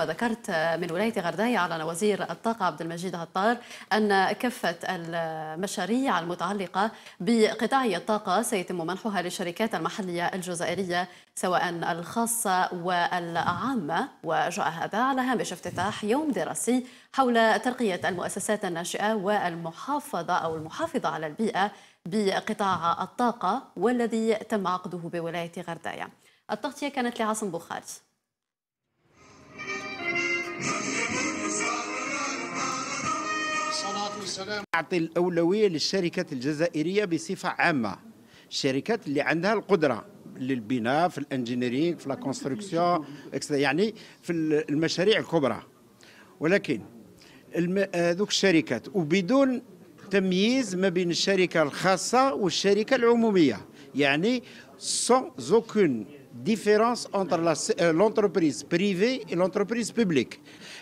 ذكرت من ولاية غرداية على وزير الطاقة عبد المجيد هطار أن كافة المشاريع المتعلقة بقطاع الطاقة سيتم منحها للشركات المحلية الجزائرية سواء الخاصة والعامة وجاء هذا على هامش افتتاح يوم دراسي حول ترقية المؤسسات الناشئة والمحافظة أو المحافظة على البيئة بقطاع الطاقة والذي تم عقده بولاية غرداية التغطية كانت لعاصم بخاري السلام أعطي الأولوية للشركات الجزائرية بصفة عامة الشركات اللي عندها القدرة للبناء في الانجينيرينغ في لا كونستركسيون يعني في المشاريع الكبرى ولكن ذوك الشركات وبدون تمييز ما بين الشركه الخاصه والشركه العموميه يعني سون زوكون ديفيرونس اونتر لونتربريز بريفي et l'entreprise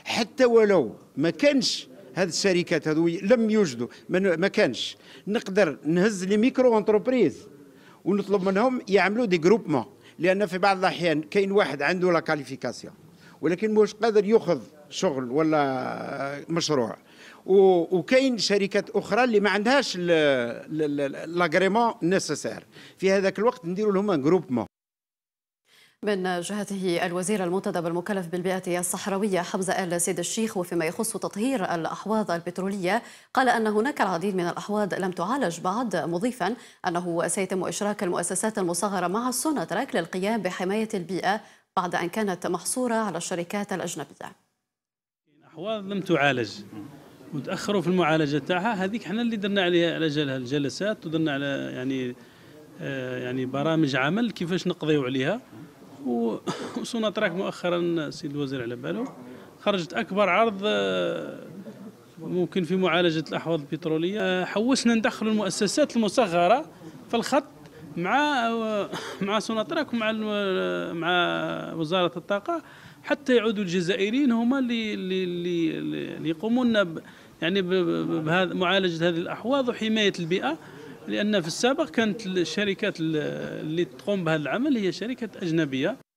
حتى ولو ما كانش هذه الشركات هذو لم يوجدوا ما كانش نقدر نهز لي ميكرو انتربريز ونطلب منهم يعملوا دي جروبمون لان في بعض الاحيان كاين واحد عنده لا كاليفيكاسيون ولكن مش قادر ياخذ شغل ولا مشروع وكاين شركات اخرى اللي ما عندهاش لاغريمون نيسيسير في هذاك الوقت نديروا لهم جروبمون من جهته الوزير المنتدب المكلف بالبيئة الصحراوية حمزة آل سيد الشيخ وفيما يخص تطهير الأحواض البترولية قال أن هناك العديد من الأحواض لم تعالج بعد مضيفا أنه سيتم إشراك المؤسسات المصغرة مع السوناتراك للقيام بحماية البيئة بعد أن كانت محصورة على الشركات الأجنبية أحواض لم تعالج وتأخروا في المعالجة تاعها هذيك احنا اللي درنا عليها على الجلسات ودرنا على يعني آه، يعني برامج عمل كيفاش نقضيو عليها تراك مؤخرا السيد الوزير على باله خرجت اكبر عرض آه، ممكن في معالجه الاحواض البتروليه حوسنا ندخل المؤسسات المصغره في الخط مع آه، مع سوناتراك ومع آه، مع وزاره الطاقه حتى يعودوا الجزائريين هما اللي اللي اللي يقومون يعني بهذا معالجه هذه الاحواض وحمايه البيئه لأن في السابق كانت الشركات اللي تقوم بهذا العمل هي شركة أجنبية